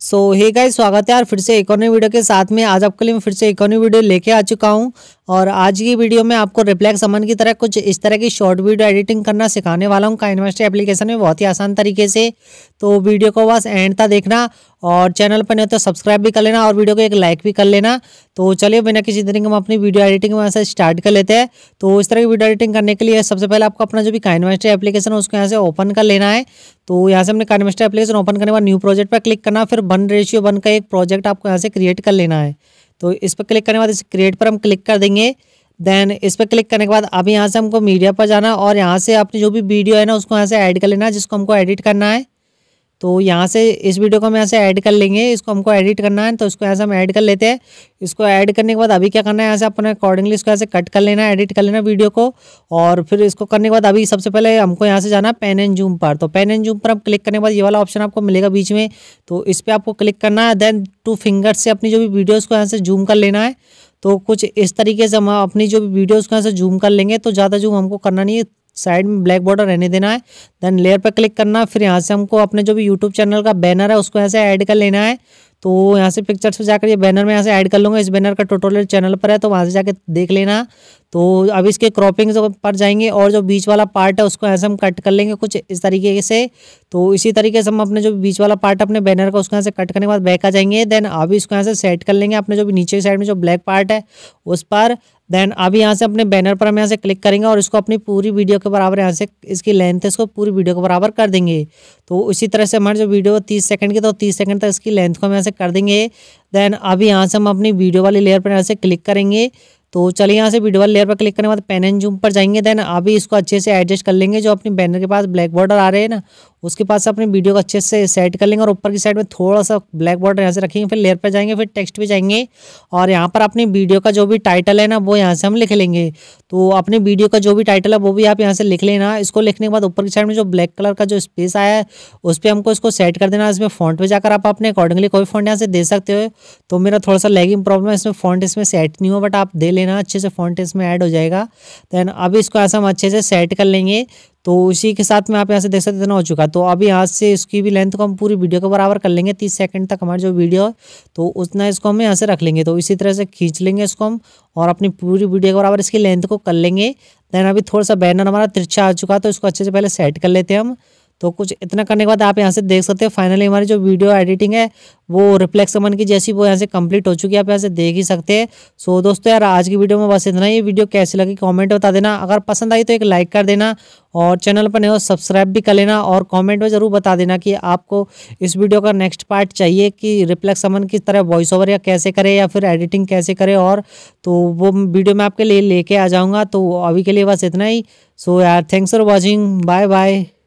सो hey guys स्वागत है यार फिर से एक और नई वीडियो के साथ में आज आपके लिए मैं फिर से एक और नई वीडियो लेके आ चुका हूँ और आज की वीडियो में आपको रिप्लेक्स अमन की तरह कुछ इस तरह की शॉर्ट वीडियो एडिटिंग करना सिखाने वाला हूँ काइनवेस्टर एप्लीकेशन में बहुत ही आसान तरीके से तो वीडियो को बस एंड तक देखना और चैनल पर नहीं तो सब्सक्राइब भी कर लेना और वीडियो को एक लाइक भी कर लेना तो चलिए बिना किसी तरीके हम अपनी वीडियो एडिटिंग वहाँ से स्टार्ट कर लेते हैं तो इस तरह की वीडियो एडिटिंग करने के लिए सबसे पहले आपको अपना जो भी काइनवेस्टर एप्लीकेशन है उसको यहाँ से ओपन कर लेना है तो यहाँ से हमने काइनवेस्टर एप्लीकेशन ओपन करने के बाद न्यू प्रोजेक्ट पर क्लिक करना फिर वन रेशियो वन का एक प्रोजेक्ट आपको यहाँ से क्रिएट कर लेना है तो इस पर क्लिक करने के बाद इस क्रिएट पर हम क्लिक कर देंगे देन इस पर क्लिक करने के बाद अब यहाँ से हमको मीडिया पर जाना और यहाँ से अपनी जो भी वीडियो है ना उसको यहाँ से ऐड कर लेना जिसको हमको एडिट करना है तो यहाँ से इस वीडियो को हम यहाँ से ऐड कर लेंगे इसको हमको एडिट करना है तो इसको यहाँ से हम ऐड कर लेते हैं इसको ऐड करने के बाद अभी क्या करना है यहाँ से अपने अकॉर्डिंगली इसको यहाँ से कट कर लेना है एडिट कर लेना वीडियो को और फिर इसको करने के बाद अभी सबसे पहले हमको यहाँ से जाना है पेन एंड जूम पर तो पेन एंड जूम पर हम क्लिक करने के बाद ये वाला ऑप्शन आपको मिलेगा बीच में तो इस पर आपको क्लिक करना है देन टू फिंगर्स से अपनी जो भी वीडियोज़ को यहाँ से जूम कर लेना है तो कुछ इस तरीके से हम अपनी जो भी वीडियोज़ को यहाँ से जूम कर लेंगे तो ज़्यादा जूम हमको करना नहीं है साइड में ब्लैक बॉर्डर रहने देना है देन लेयर पर क्लिक करना फिर यहाँ से हमको अपने जो भी यूट्यूब चैनल का बैनर है उसको यहाँ से ऐड कर लेना है तो यहाँ से पिक्चर्स पर जाकर ये बैनर में यहाँ से ऐड कर लूँगा इस बैनर का टोटोरियल चैनल पर है तो वहाँ से जाके देख लेना तो अब इसके क्रॉपिंग पर जाएंगे और जो बीच वाला पार्ट है उसको यहाँ से हम कट कर लेंगे कुछ इस तरीके से तो इसी तरीके से हम अपने जो बीच वाला पार्ट अपने बैनर का उसको यहाँ से कट करने के बाद बैक आ जाएंगे देन अभी इसको यहाँ से सेट कर लेंगे अपने जो भी नीचे की साइड में जो ब्लैक पार्ट है उस पर देन अब यहाँ से अपने बैनर पर हम यहाँ से क्लिक करेंगे और इसको अपनी पूरी वीडियो के बराबर यहाँ से इसकी लेंथ है इसको पूरी वीडियो के बराबर कर देंगे तो इसी तरह से हमारी जो वीडियो तीस सेकंड की तो तीस सेकंड तक इसकी लेंथ को हम यहाँ से कर देंगे देन अभी यहाँ से हम अपनी वीडियो वाली लेयर पर यहाँ से क्लिक करेंगे तो चलिए यहाँ से विडुअल लेयर पर क्लिक करने के बाद पेन एंड जूम पर जाएंगे देन अभी इसको अच्छे से एडजस्ट कर लेंगे जो अपने बैनर के पास ब्लैक बॉर्डर आ रहे हैं ना उसके पास अपने वीडियो को अच्छे से सेट कर लेंगे और ऊपर की साइड में थोड़ा सा ब्लैक बॉर्डर यहाँ से रखेंगे फिर लेयर पर जाएंगे फिर टेक्स्ट पे जाएंगे और यहाँ पर अपनी वीडियो का जो भी टाइटल है ना वो यहाँ से हम लिख लेंगे तो अपने वीडियो का जो भी टाइटल है वो भी आप यहाँ से लिख लेना इसको लिखने के बाद ऊपर की साइड में जो ब्लैक कलर का जो स्पेस आया है उस पर हमको इसको सेट कर देना इसमें फॉन्ट पर जाकर आप अपने अकॉर्डिंगली कोई फॉन्ट यहाँ से दे सकते हो तो मेरा थोड़ा सा लैगिंग प्रॉब्लम है इसमें फॉन्ट इसमें सेट नहीं हो बट आप दे लेना अच्छे से फॉन्ट इसमें ऐड हो जाएगा देन अब इसको ऐसा हम अच्छे से सेट कर लेंगे तो उसी के साथ में आप यहाँ से देख सकते इतना हो चुका तो अभी यहाँ से इसकी भी लेंथ को हम पूरी वीडियो के बराबर कर लेंगे तीस सेकंड तक हमारी जो वीडियो है तो उतना इसको हम यहाँ से रख लेंगे तो इसी तरह से खींच लेंगे इसको हम और अपनी पूरी वीडियो के बराबर इसकी लेंथ को कर लेंगे देन अभी थोड़ा सा बैनर हमारा तिरछा आ चुका तो इसको अच्छे से पहले सेट कर लेते हैं हम तो कुछ इतना करने के बाद आप यहाँ से देख सकते हैं फाइनली हमारी जो वीडियो एडिटिंग है वो रिफ्लेक्स अमन की जैसी वो यहाँ से कंप्लीट हो चुकी है आप यहाँ से देख ही सकते हैं सो दोस्तों यार आज की वीडियो में बस इतना ही वीडियो कैसी लगी कमेंट बता देना अगर पसंद आई तो एक लाइक कर देना और चैनल पर नहीं हो सब्सक्राइब भी कर लेना और कॉमेंट में ज़रूर बता देना कि आपको इस वीडियो का नेक्स्ट पार्ट चाहिए कि रिफ्लेक्स अमन किस तरह वॉइस ओवर या कैसे करे या फिर एडिटिंग कैसे करे और तो वो वीडियो मैं आपके लिए लेके आ जाऊँगा तो अभी के लिए बस इतना ही सो यार thanks for watching bye bye